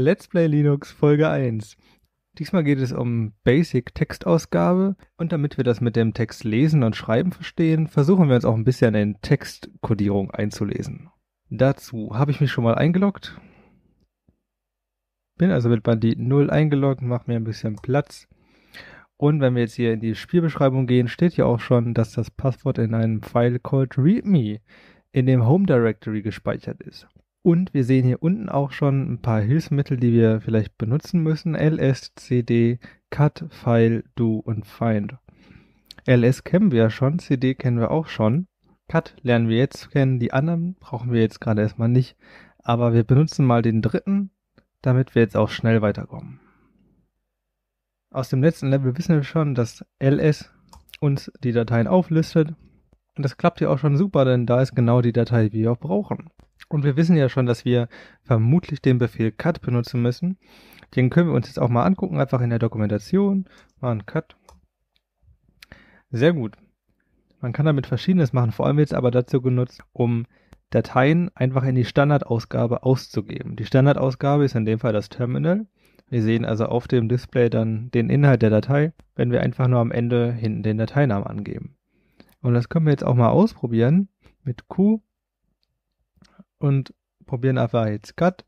Let's Play Linux Folge 1. Diesmal geht es um Basic Textausgabe und damit wir das mit dem Text lesen und schreiben verstehen, versuchen wir uns auch ein bisschen in Textkodierung einzulesen. Dazu habe ich mich schon mal eingeloggt. Bin also mit Bandit 0 eingeloggt, mache mir ein bisschen Platz. Und wenn wir jetzt hier in die Spielbeschreibung gehen, steht hier auch schon, dass das Passwort in einem File called readme in dem Home Directory gespeichert ist. Und wir sehen hier unten auch schon ein paar Hilfsmittel, die wir vielleicht benutzen müssen. ls, cd, cut, file, do und find. ls kennen wir ja schon, cd kennen wir auch schon. Cut lernen wir jetzt kennen, die anderen brauchen wir jetzt gerade erstmal nicht. Aber wir benutzen mal den dritten, damit wir jetzt auch schnell weiterkommen. Aus dem letzten Level wissen wir schon, dass ls uns die Dateien auflistet. Und das klappt hier auch schon super, denn da ist genau die Datei, die wir auch brauchen. Und wir wissen ja schon, dass wir vermutlich den Befehl cut benutzen müssen. Den können wir uns jetzt auch mal angucken, einfach in der Dokumentation. Mal einen Cut. Sehr gut. Man kann damit verschiedenes machen, vor allem jetzt aber dazu genutzt, um Dateien einfach in die Standardausgabe auszugeben. Die Standardausgabe ist in dem Fall das Terminal. Wir sehen also auf dem Display dann den Inhalt der Datei, wenn wir einfach nur am Ende hinten den Dateinamen angeben. Und das können wir jetzt auch mal ausprobieren mit Q und probieren einfach jetzt Cut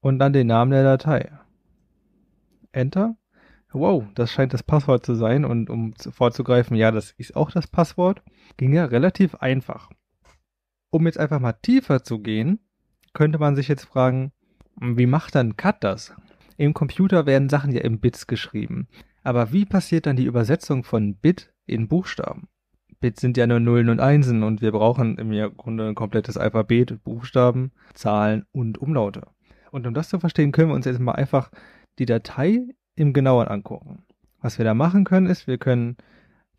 und dann den Namen der Datei. Enter. Wow, das scheint das Passwort zu sein und um vorzugreifen, ja, das ist auch das Passwort. Ging ja relativ einfach. Um jetzt einfach mal tiefer zu gehen, könnte man sich jetzt fragen, wie macht dann Cut das? Im Computer werden Sachen ja in Bits geschrieben. Aber wie passiert dann die Übersetzung von Bit in Buchstaben? Bits sind ja nur Nullen und Einsen und wir brauchen im Grunde ein komplettes Alphabet, Buchstaben, Zahlen und Umlaute. Und um das zu verstehen, können wir uns jetzt mal einfach die Datei im Genauen angucken. Was wir da machen können, ist, wir können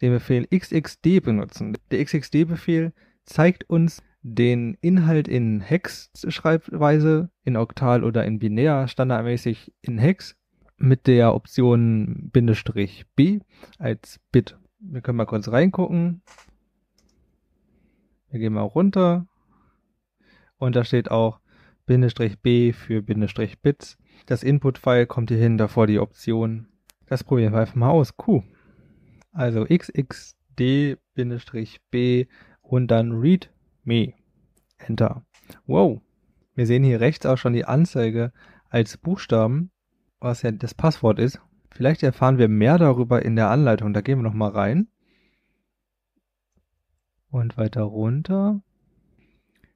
den Befehl xxd benutzen. Der xxd-Befehl zeigt uns den Inhalt in Hex-Schreibweise, in Oktal oder in Binär, standardmäßig in Hex, mit der Option Bindestrich B als Bit. Wir können mal kurz reingucken. Wir gehen mal runter. Und da steht auch Bindestrich B für Bindestrich Bits. Das Input-File kommt hier hin, davor die Option. Das probieren wir einfach mal aus. Q. Also xxd-b und dann read me. Enter. Wow. Wir sehen hier rechts auch schon die Anzeige als Buchstaben, was ja das Passwort ist. Vielleicht erfahren wir mehr darüber in der Anleitung. Da gehen wir nochmal rein. Und weiter runter.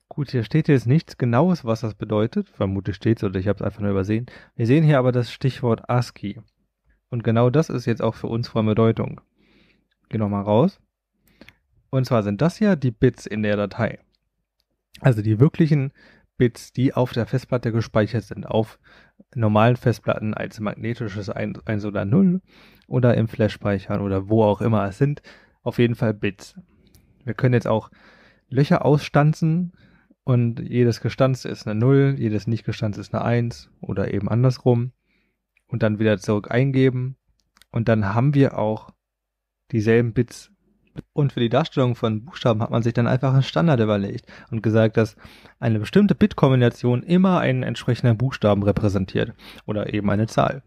Gut, hier steht jetzt nichts Genaues, was das bedeutet. Vermutlich steht es oder ich habe es einfach nur übersehen. Wir sehen hier aber das Stichwort ASCII. Und genau das ist jetzt auch für uns von Bedeutung. Geh nochmal raus. Und zwar sind das ja die Bits in der Datei. Also die wirklichen Bits, die auf der Festplatte gespeichert sind, auf normalen Festplatten als magnetisches 1, 1 oder 0 oder im Flash-Speichern oder wo auch immer. Es sind auf jeden Fall Bits. Wir können jetzt auch Löcher ausstanzen und jedes gestanzt ist eine 0, jedes nicht gestanzt ist eine 1 oder eben andersrum und dann wieder zurück eingeben und dann haben wir auch dieselben Bits und für die Darstellung von Buchstaben hat man sich dann einfach einen Standard überlegt und gesagt, dass eine bestimmte Bitkombination immer einen entsprechenden Buchstaben repräsentiert oder eben eine Zahl.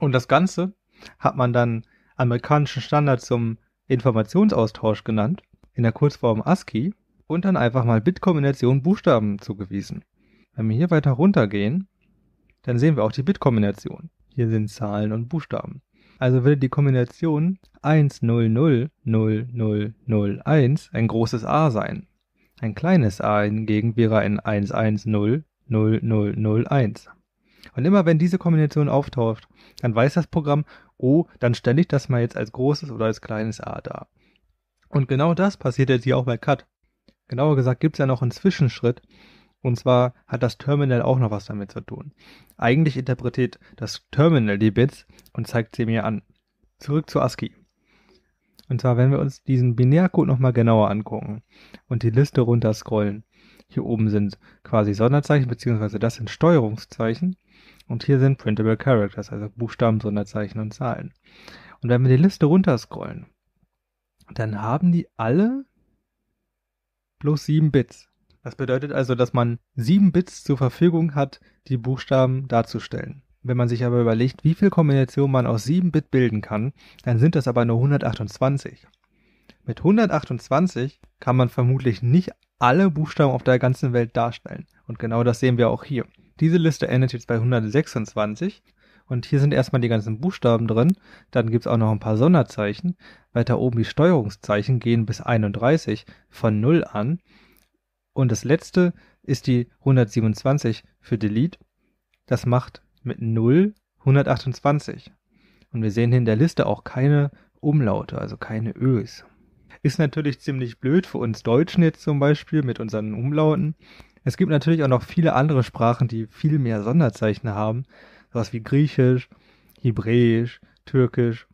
Und das Ganze hat man dann amerikanischen Standard zum Informationsaustausch genannt, in der Kurzform ASCII, und dann einfach mal Bitkombination Buchstaben zugewiesen. Wenn wir hier weiter runtergehen, dann sehen wir auch die Bitkombination. Hier sind Zahlen und Buchstaben. Also würde die Kombination 1000001 ein großes A sein. Ein kleines a hingegen wäre ein 1100001. Und immer wenn diese Kombination auftaucht, dann weiß das Programm, oh, dann stelle ich das mal jetzt als großes oder als kleines a dar. Und genau das passiert jetzt hier auch bei Cut. Genauer gesagt gibt es ja noch einen Zwischenschritt, und zwar hat das Terminal auch noch was damit zu tun. Eigentlich interpretiert das Terminal die Bits und zeigt sie mir an. Zurück zu ASCII. Und zwar, wenn wir uns diesen Binärcode nochmal genauer angucken und die Liste runter scrollen. Hier oben sind quasi Sonderzeichen, beziehungsweise das sind Steuerungszeichen. Und hier sind Printable Characters, also Buchstaben, Sonderzeichen und Zahlen. Und wenn wir die Liste runter scrollen, dann haben die alle bloß 7 Bits. Das bedeutet also, dass man sieben Bits zur Verfügung hat, die Buchstaben darzustellen. Wenn man sich aber überlegt, wie viel Kombination man aus 7 Bit bilden kann, dann sind das aber nur 128. Mit 128 kann man vermutlich nicht alle Buchstaben auf der ganzen Welt darstellen. Und genau das sehen wir auch hier. Diese Liste endet jetzt bei 126. Und hier sind erstmal die ganzen Buchstaben drin. Dann gibt es auch noch ein paar Sonderzeichen. Weiter oben die Steuerungszeichen gehen bis 31 von 0 an. Und das letzte ist die 127 für Delete. Das macht mit 0 128. Und wir sehen hier in der Liste auch keine Umlaute, also keine Ös. Ist natürlich ziemlich blöd für uns Deutschen jetzt zum Beispiel mit unseren Umlauten. Es gibt natürlich auch noch viele andere Sprachen, die viel mehr Sonderzeichen haben. Sowas wie Griechisch, Hebräisch, Türkisch.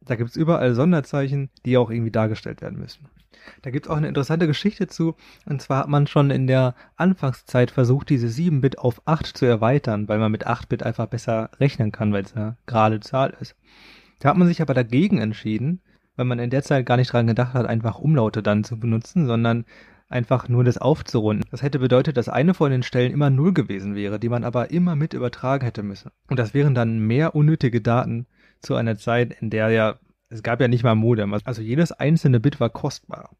Da gibt es überall Sonderzeichen, die auch irgendwie dargestellt werden müssen. Da gibt es auch eine interessante Geschichte zu. Und zwar hat man schon in der Anfangszeit versucht, diese 7-Bit auf 8 zu erweitern, weil man mit 8-Bit einfach besser rechnen kann, weil es eine gerade Zahl ist. Da hat man sich aber dagegen entschieden, weil man in der Zeit gar nicht dran gedacht hat, einfach Umlaute dann zu benutzen, sondern einfach nur das aufzurunden. Das hätte bedeutet, dass eine von den Stellen immer null gewesen wäre, die man aber immer mit übertragen hätte müssen. Und das wären dann mehr unnötige Daten zu einer Zeit, in der ja es gab ja nicht mal Modem. Also jedes einzelne Bit war kostbar.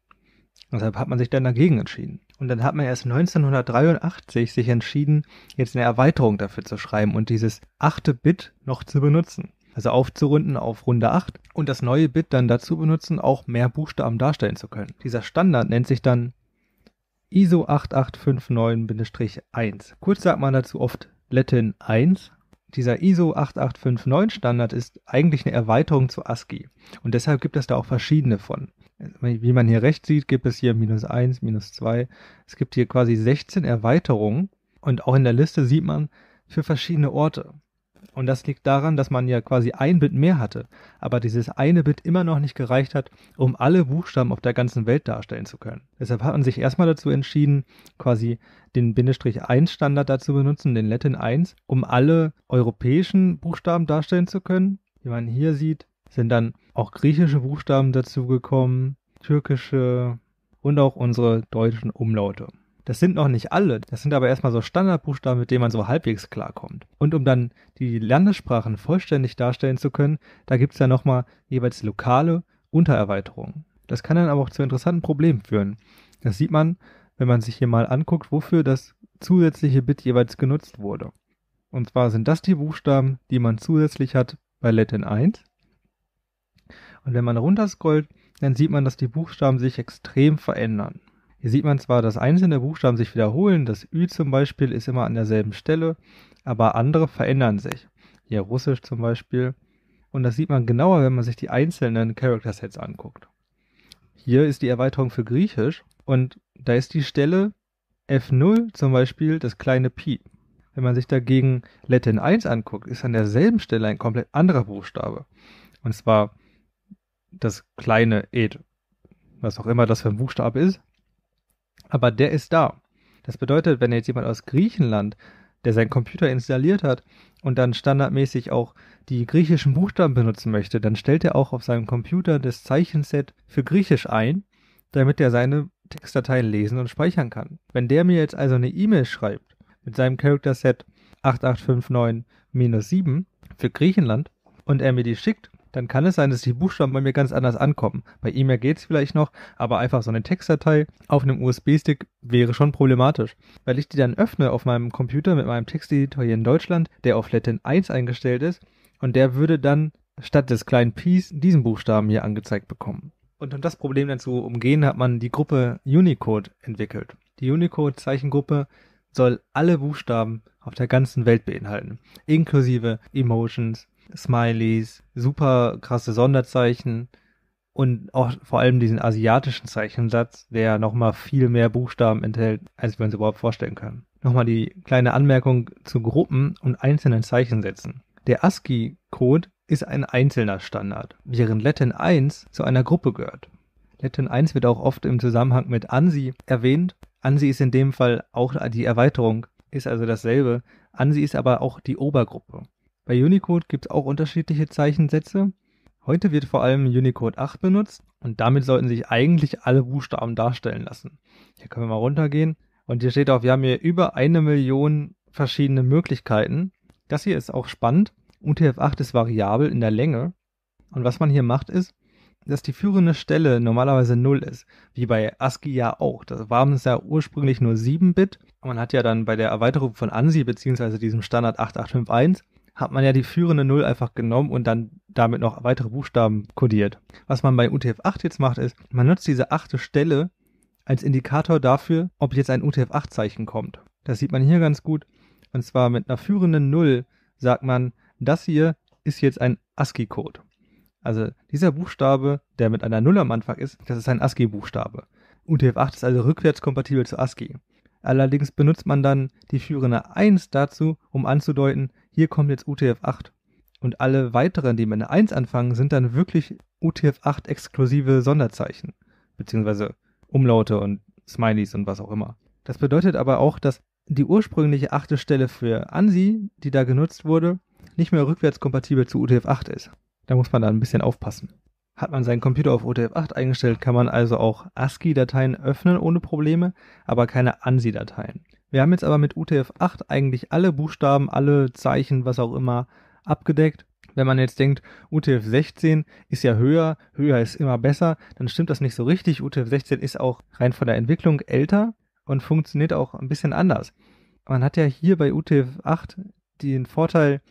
Deshalb hat man sich dann dagegen entschieden. Und dann hat man erst 1983 sich entschieden, jetzt eine Erweiterung dafür zu schreiben und dieses achte Bit noch zu benutzen. Also aufzurunden auf Runde 8 und das neue Bit dann dazu benutzen, auch mehr Buchstaben darstellen zu können. Dieser Standard nennt sich dann ISO 8859-1. Kurz sagt man dazu oft Latin 1, dieser ISO 8859 Standard ist eigentlich eine Erweiterung zu ASCII. Und deshalb gibt es da auch verschiedene von. Wie man hier rechts sieht, gibt es hier minus 1, minus 2. Es gibt hier quasi 16 Erweiterungen. Und auch in der Liste sieht man für verschiedene Orte. Und das liegt daran, dass man ja quasi ein Bit mehr hatte, aber dieses eine Bit immer noch nicht gereicht hat, um alle Buchstaben auf der ganzen Welt darstellen zu können. Deshalb hat man sich erstmal dazu entschieden, quasi den Bindestrich 1 Standard dazu benutzen, den Latin 1, um alle europäischen Buchstaben darstellen zu können. Wie man hier sieht, sind dann auch griechische Buchstaben dazugekommen, türkische und auch unsere deutschen Umlaute. Das sind noch nicht alle, das sind aber erstmal so Standardbuchstaben, mit denen man so halbwegs klarkommt. Und um dann die Landessprachen vollständig darstellen zu können, da gibt es ja nochmal jeweils lokale Untererweiterungen. Das kann dann aber auch zu interessanten Problemen führen. Das sieht man, wenn man sich hier mal anguckt, wofür das zusätzliche Bit jeweils genutzt wurde. Und zwar sind das die Buchstaben, die man zusätzlich hat bei Latin 1. Und wenn man runterscrollt, dann sieht man, dass die Buchstaben sich extrem verändern. Hier sieht man zwar, dass einzelne Buchstaben sich wiederholen, das Ü zum Beispiel ist immer an derselben Stelle, aber andere verändern sich. Hier Russisch zum Beispiel. Und das sieht man genauer, wenn man sich die einzelnen Character Sets anguckt. Hier ist die Erweiterung für Griechisch und da ist die Stelle F0 zum Beispiel das kleine Pi. Wenn man sich dagegen Latin 1 anguckt, ist an derselben Stelle ein komplett anderer Buchstabe. Und zwar das kleine Ed. Was auch immer das für ein Buchstabe ist, aber der ist da. Das bedeutet, wenn jetzt jemand aus Griechenland, der seinen Computer installiert hat und dann standardmäßig auch die griechischen Buchstaben benutzen möchte, dann stellt er auch auf seinem Computer das Zeichenset für Griechisch ein, damit er seine Textdateien lesen und speichern kann. Wenn der mir jetzt also eine E-Mail schreibt mit seinem Character Set 8859-7 für Griechenland und er mir die schickt, dann kann es sein, dass die Buchstaben bei mir ganz anders ankommen. Bei E-Mail geht es vielleicht noch, aber einfach so eine Textdatei auf einem USB-Stick wäre schon problematisch. Weil ich die dann öffne auf meinem Computer mit meinem Texteditor hier in Deutschland, der auf Latin 1 eingestellt ist, und der würde dann statt des kleinen Ps diesen Buchstaben hier angezeigt bekommen. Und um das Problem dann zu umgehen, hat man die Gruppe Unicode entwickelt. Die Unicode-Zeichengruppe soll alle Buchstaben auf der ganzen Welt beinhalten, inklusive Emotions, Smileys, super krasse Sonderzeichen und auch vor allem diesen asiatischen Zeichensatz, der nochmal viel mehr Buchstaben enthält, als wir uns überhaupt vorstellen können. Nochmal die kleine Anmerkung zu Gruppen und einzelnen Zeichensätzen. Der ASCII-Code ist ein einzelner Standard, während Latin 1 zu einer Gruppe gehört. Latin 1 wird auch oft im Zusammenhang mit ANSI erwähnt. ANSI ist in dem Fall auch die Erweiterung, ist also dasselbe. ANSI ist aber auch die Obergruppe. Bei Unicode gibt es auch unterschiedliche Zeichensätze. Heute wird vor allem Unicode 8 benutzt und damit sollten sich eigentlich alle Buchstaben darstellen lassen. Hier können wir mal runtergehen und hier steht auch, wir haben hier über eine Million verschiedene Möglichkeiten. Das hier ist auch spannend. UTF-8 ist variabel in der Länge und was man hier macht ist, dass die führende Stelle normalerweise 0 ist, wie bei ASCII ja auch. Das waren es ja ursprünglich nur 7-Bit. Man hat ja dann bei der Erweiterung von ANSI bzw. diesem Standard 8851 hat man ja die führende Null einfach genommen und dann damit noch weitere Buchstaben kodiert. Was man bei UTF-8 jetzt macht, ist, man nutzt diese achte Stelle als Indikator dafür, ob jetzt ein UTF-8-Zeichen kommt. Das sieht man hier ganz gut. Und zwar mit einer führenden Null sagt man, das hier ist jetzt ein ASCII-Code. Also dieser Buchstabe, der mit einer Null am Anfang ist, das ist ein ASCII-Buchstabe. UTF-8 ist also rückwärtskompatibel zu ASCII. Allerdings benutzt man dann die führende 1 dazu, um anzudeuten, hier kommt jetzt UTF-8. Und alle weiteren, die mit einer 1 anfangen, sind dann wirklich UTF-8 exklusive Sonderzeichen, beziehungsweise Umlaute und Smileys und was auch immer. Das bedeutet aber auch, dass die ursprüngliche achte Stelle für ANSI, die da genutzt wurde, nicht mehr rückwärtskompatibel zu UTF-8 ist. Da muss man dann ein bisschen aufpassen. Hat man seinen Computer auf UTF-8 eingestellt, kann man also auch ASCII-Dateien öffnen ohne Probleme, aber keine ANSI-Dateien. Wir haben jetzt aber mit UTF-8 eigentlich alle Buchstaben, alle Zeichen, was auch immer abgedeckt. Wenn man jetzt denkt, UTF-16 ist ja höher, höher ist immer besser, dann stimmt das nicht so richtig. UTF-16 ist auch rein von der Entwicklung älter und funktioniert auch ein bisschen anders. Man hat ja hier bei UTF-8 den Vorteil,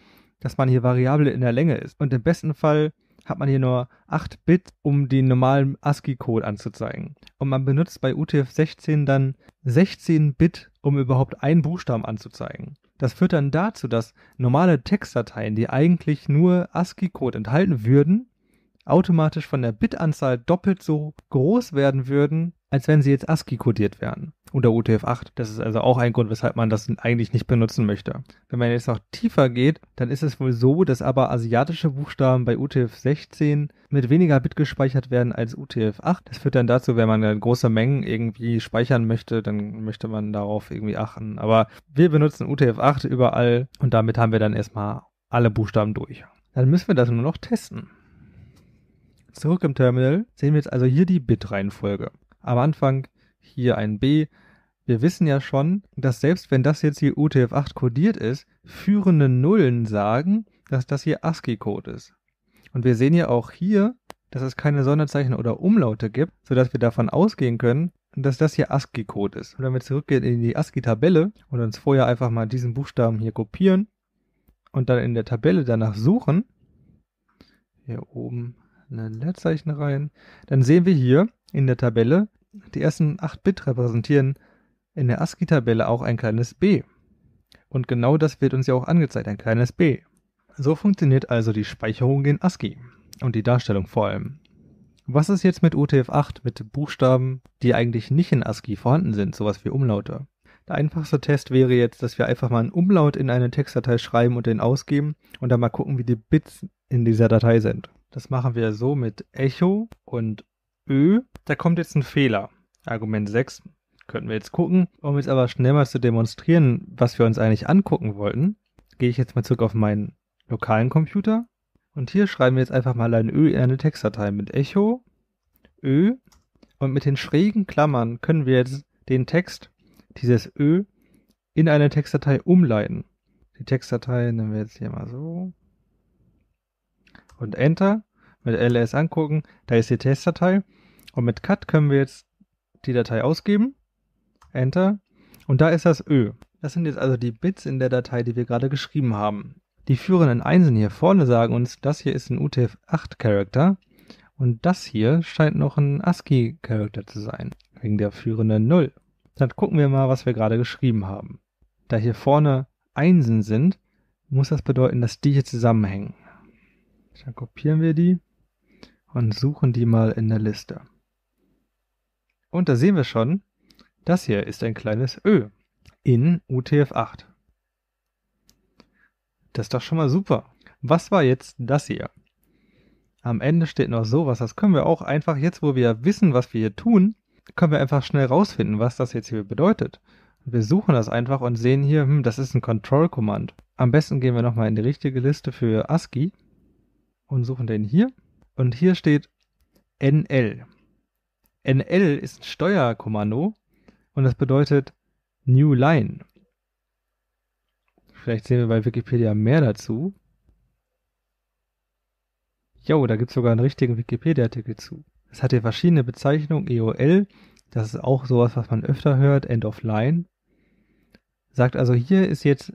dass man hier variabel in der Länge ist. Und im besten Fall hat man hier nur 8 Bit, um den normalen ASCII-Code anzuzeigen. Und man benutzt bei UTF-16 dann 16 Bit, um überhaupt einen Buchstaben anzuzeigen. Das führt dann dazu, dass normale Textdateien, die eigentlich nur ASCII-Code enthalten würden, automatisch von der Bitanzahl doppelt so groß werden würden, als wenn sie jetzt ASCII kodiert wären oder UTF-8. Das ist also auch ein Grund, weshalb man das eigentlich nicht benutzen möchte. Wenn man jetzt noch tiefer geht, dann ist es wohl so, dass aber asiatische Buchstaben bei UTF-16 mit weniger Bit gespeichert werden als UTF-8. Das führt dann dazu, wenn man dann große Mengen irgendwie speichern möchte, dann möchte man darauf irgendwie achten. Aber wir benutzen UTF-8 überall und damit haben wir dann erstmal alle Buchstaben durch. Dann müssen wir das nur noch testen zurück im Terminal sehen wir jetzt also hier die Bit-Reihenfolge. Am Anfang hier ein B. Wir wissen ja schon, dass selbst wenn das jetzt hier UTF-8 kodiert ist, führende Nullen sagen, dass das hier ASCII-Code ist. Und wir sehen ja auch hier, dass es keine Sonderzeichen oder Umlaute gibt, sodass wir davon ausgehen können, dass das hier ASCII-Code ist. Und wenn wir zurückgehen in die ASCII-Tabelle und uns vorher einfach mal diesen Buchstaben hier kopieren und dann in der Tabelle danach suchen, hier oben ein Leerzeichen rein. Dann sehen wir hier in der Tabelle, die ersten 8 Bit repräsentieren in der ASCII-Tabelle auch ein kleines b. Und genau das wird uns ja auch angezeigt, ein kleines b. So funktioniert also die Speicherung in ASCII und die Darstellung vor allem. Was ist jetzt mit UTF-8, mit Buchstaben, die eigentlich nicht in ASCII vorhanden sind, sowas wie Umlaute? Der einfachste Test wäre jetzt, dass wir einfach mal einen Umlaut in eine Textdatei schreiben und den ausgeben und dann mal gucken, wie die Bits in dieser Datei sind. Das machen wir so mit Echo und Ö. Da kommt jetzt ein Fehler. Argument 6 könnten wir jetzt gucken. Um jetzt aber schnell mal zu demonstrieren, was wir uns eigentlich angucken wollten, gehe ich jetzt mal zurück auf meinen lokalen Computer. Und hier schreiben wir jetzt einfach mal ein Ö in eine Textdatei mit Echo, Ö. Und mit den schrägen Klammern können wir jetzt den Text, dieses Ö, in eine Textdatei umleiten. Die Textdatei nehmen wir jetzt hier mal so und Enter mit ls angucken. Da ist die Testdatei. Und mit Cut können wir jetzt die Datei ausgeben. Enter. Und da ist das Ö. Das sind jetzt also die Bits in der Datei, die wir gerade geschrieben haben. Die führenden Einsen hier vorne sagen uns, das hier ist ein UTF-8-Charakter und das hier scheint noch ein ASCII-Charakter zu sein, wegen der führenden 0. Dann gucken wir mal, was wir gerade geschrieben haben. Da hier vorne Einsen sind, muss das bedeuten, dass die hier zusammenhängen. Dann kopieren wir die und suchen die mal in der Liste. Und da sehen wir schon, das hier ist ein kleines Ö in UTF-8. Das ist doch schon mal super. Was war jetzt das hier? Am Ende steht noch sowas, das können wir auch einfach jetzt, wo wir wissen, was wir hier tun, können wir einfach schnell rausfinden, was das jetzt hier bedeutet. Wir suchen das einfach und sehen hier, hm, das ist ein Control-Command. Am besten gehen wir nochmal in die richtige Liste für ASCII und suchen den hier. Und hier steht NL. NL ist ein Steuerkommando und das bedeutet New Line. Vielleicht sehen wir bei Wikipedia mehr dazu. Jo, da gibt es sogar einen richtigen Wikipedia-Artikel zu. Es hat hier verschiedene Bezeichnungen. EOL, das ist auch sowas, was man öfter hört, End of Line. Sagt also, hier ist jetzt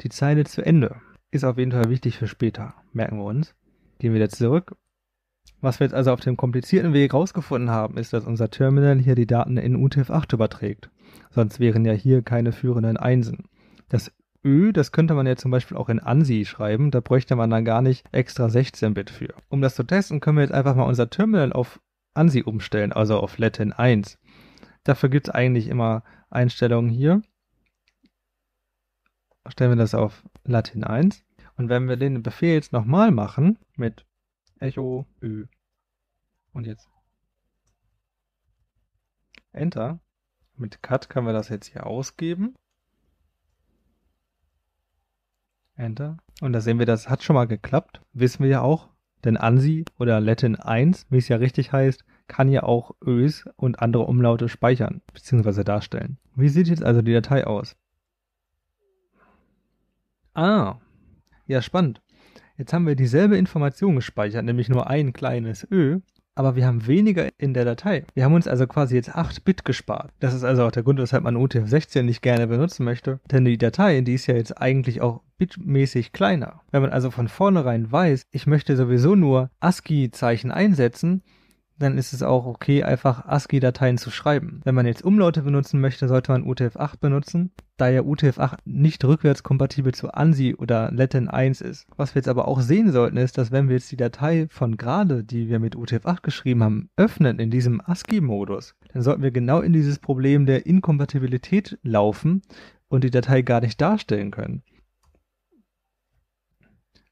die Zeile zu Ende. Ist auf jeden Fall wichtig für später, merken wir uns gehen wieder zurück. Was wir jetzt also auf dem komplizierten Weg rausgefunden haben, ist, dass unser Terminal hier die Daten in UTF-8 überträgt. Sonst wären ja hier keine führenden Einsen. Das Ö, das könnte man ja zum Beispiel auch in ANSI schreiben, da bräuchte man dann gar nicht extra 16-Bit für. Um das zu testen, können wir jetzt einfach mal unser Terminal auf ANSI umstellen, also auf Latin 1. Dafür gibt es eigentlich immer Einstellungen hier. Stellen wir das auf Latin 1. Und wenn wir den Befehl jetzt nochmal machen mit echo ö und jetzt Enter, mit Cut können wir das jetzt hier ausgeben. Enter. Und da sehen wir, das hat schon mal geklappt. Wissen wir ja auch, denn ANSI oder Latin 1, wie es ja richtig heißt, kann ja auch Ös und andere Umlaute speichern bzw. darstellen. Wie sieht jetzt also die Datei aus? Ah, ja, spannend. Jetzt haben wir dieselbe Information gespeichert, nämlich nur ein kleines Ö, aber wir haben weniger in der Datei. Wir haben uns also quasi jetzt 8 Bit gespart. Das ist also auch der Grund, weshalb man UTF-16 nicht gerne benutzen möchte, denn die Datei, die ist ja jetzt eigentlich auch bitmäßig kleiner. Wenn man also von vornherein weiß, ich möchte sowieso nur ASCII-Zeichen einsetzen, dann ist es auch okay, einfach ASCII-Dateien zu schreiben. Wenn man jetzt Umlaute benutzen möchte, sollte man UTF-8 benutzen, da ja UTF-8 nicht rückwärtskompatibel zu ANSI oder Latin 1 ist. Was wir jetzt aber auch sehen sollten, ist, dass wenn wir jetzt die Datei von gerade, die wir mit UTF-8 geschrieben haben, öffnen in diesem ASCII-Modus, dann sollten wir genau in dieses Problem der Inkompatibilität laufen und die Datei gar nicht darstellen können.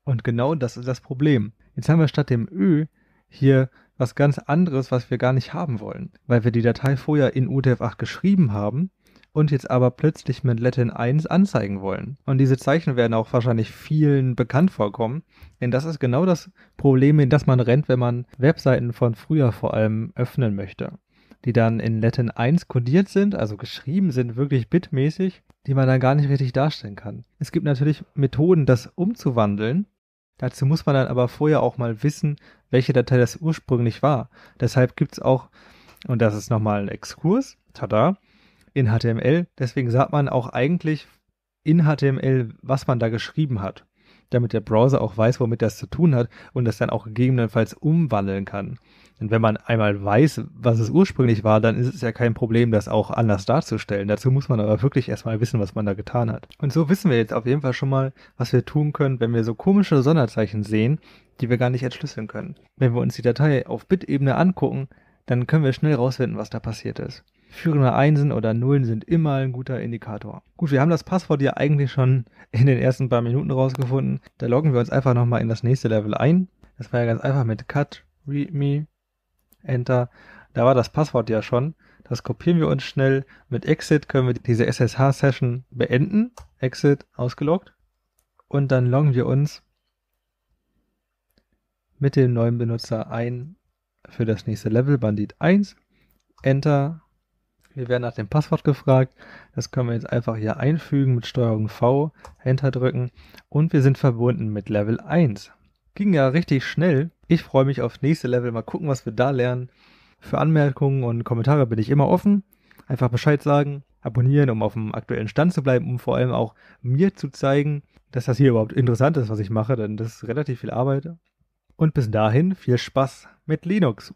Und genau das ist das Problem. Jetzt haben wir statt dem Ö hier was ganz anderes, was wir gar nicht haben wollen, weil wir die Datei vorher in UTF-8 geschrieben haben und jetzt aber plötzlich mit Latin 1 anzeigen wollen. Und diese Zeichen werden auch wahrscheinlich vielen bekannt vorkommen, denn das ist genau das Problem, in das man rennt, wenn man Webseiten von früher vor allem öffnen möchte, die dann in Latin 1 kodiert sind, also geschrieben sind, wirklich bitmäßig, die man dann gar nicht richtig darstellen kann. Es gibt natürlich Methoden, das umzuwandeln, Dazu muss man dann aber vorher auch mal wissen, welche Datei das ursprünglich war. Deshalb gibt es auch, und das ist nochmal ein Exkurs, tada, in HTML. Deswegen sagt man auch eigentlich in HTML, was man da geschrieben hat damit der Browser auch weiß, womit das zu tun hat und das dann auch gegebenenfalls umwandeln kann. Und wenn man einmal weiß, was es ursprünglich war, dann ist es ja kein Problem, das auch anders darzustellen. Dazu muss man aber wirklich erstmal wissen, was man da getan hat. Und so wissen wir jetzt auf jeden Fall schon mal, was wir tun können, wenn wir so komische Sonderzeichen sehen, die wir gar nicht entschlüsseln können. Wenn wir uns die Datei auf Bit-Ebene angucken, dann können wir schnell rausfinden, was da passiert ist. Führende Einsen oder Nullen sind immer ein guter Indikator. Gut, wir haben das Passwort ja eigentlich schon in den ersten paar Minuten rausgefunden. Da loggen wir uns einfach nochmal in das nächste Level ein. Das war ja ganz einfach mit cut, readme, enter. Da war das Passwort ja schon. Das kopieren wir uns schnell. Mit exit können wir diese SSH-Session beenden. Exit ausgeloggt. Und dann loggen wir uns mit dem neuen Benutzer ein für das nächste Level, Bandit 1. Enter, wir werden nach dem Passwort gefragt. Das können wir jetzt einfach hier einfügen mit Steuerung V, Enter drücken und wir sind verbunden mit Level 1. Ging ja richtig schnell. Ich freue mich aufs nächste Level. Mal gucken, was wir da lernen. Für Anmerkungen und Kommentare bin ich immer offen. Einfach Bescheid sagen, abonnieren, um auf dem aktuellen Stand zu bleiben, um vor allem auch mir zu zeigen, dass das hier überhaupt interessant ist, was ich mache, denn das ist relativ viel Arbeit. Und bis dahin viel Spaß mit Linux.